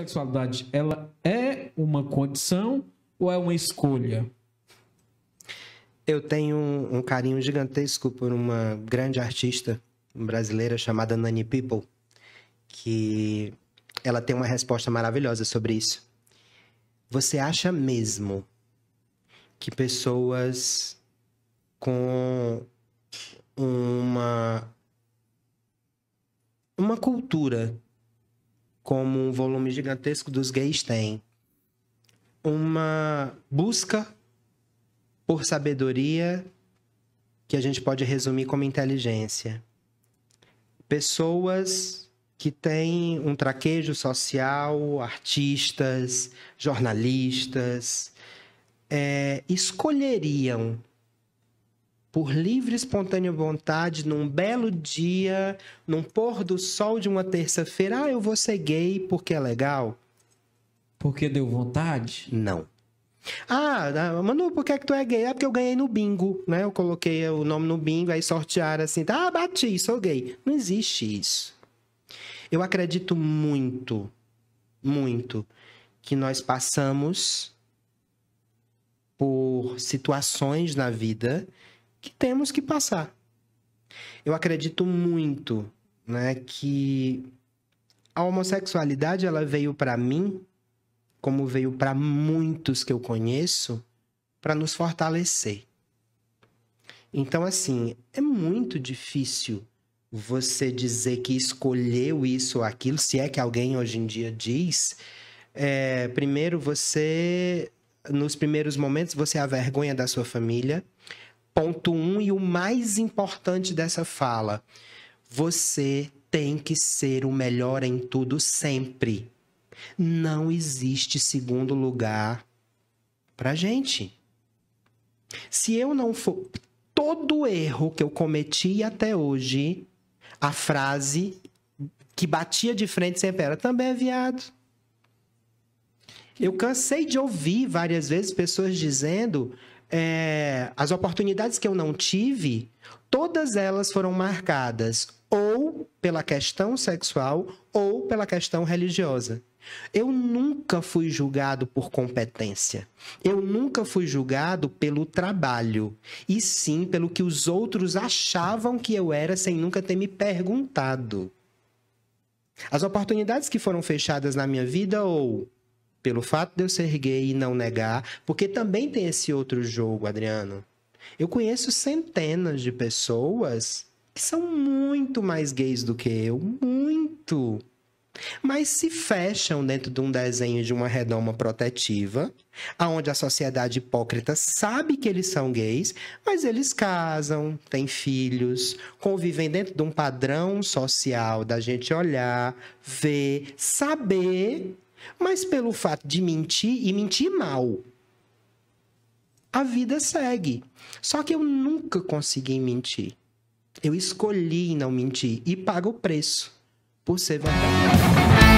homossexualidade ela é uma condição ou é uma escolha? Eu tenho um, um carinho gigantesco por uma grande artista brasileira chamada Nani People, que ela tem uma resposta maravilhosa sobre isso. Você acha mesmo que pessoas com uma uma cultura como um volume gigantesco dos gays tem, uma busca por sabedoria que a gente pode resumir como inteligência. Pessoas que têm um traquejo social, artistas, jornalistas, é, escolheriam por livre e espontânea vontade, num belo dia, num pôr do sol de uma terça-feira, ah, eu vou ser gay porque é legal? Porque deu vontade? Não. Ah, ah Manu, por que, é que tu é gay? É porque eu ganhei no bingo, né? Eu coloquei o nome no bingo, aí sortearam assim, tá? ah, bati, sou gay. Não existe isso. Eu acredito muito, muito, que nós passamos por situações na vida que temos que passar. Eu acredito muito, né, que a homossexualidade ela veio para mim, como veio para muitos que eu conheço, para nos fortalecer. Então assim, é muito difícil você dizer que escolheu isso ou aquilo, se é que alguém hoje em dia diz, é, primeiro você, nos primeiros momentos, você é a vergonha da sua família, ponto um e o mais importante dessa fala. Você tem que ser o melhor em tudo sempre. Não existe segundo lugar pra gente. Se eu não for todo erro que eu cometi até hoje, a frase que batia de frente sempre era também é viado. Eu cansei de ouvir várias vezes pessoas dizendo: é, as oportunidades que eu não tive, todas elas foram marcadas ou pela questão sexual ou pela questão religiosa. Eu nunca fui julgado por competência. Eu nunca fui julgado pelo trabalho, e sim pelo que os outros achavam que eu era sem nunca ter me perguntado. As oportunidades que foram fechadas na minha vida ou pelo fato de eu ser gay e não negar, porque também tem esse outro jogo, Adriano. Eu conheço centenas de pessoas que são muito mais gays do que eu, muito. Mas se fecham dentro de um desenho de uma redoma protetiva, aonde a sociedade hipócrita sabe que eles são gays, mas eles casam, têm filhos, convivem dentro de um padrão social da gente olhar, ver, saber mas pelo fato de mentir e mentir mal, a vida segue. Só que eu nunca consegui mentir. Eu escolhi não mentir e pago o preço por ser verdadeiro.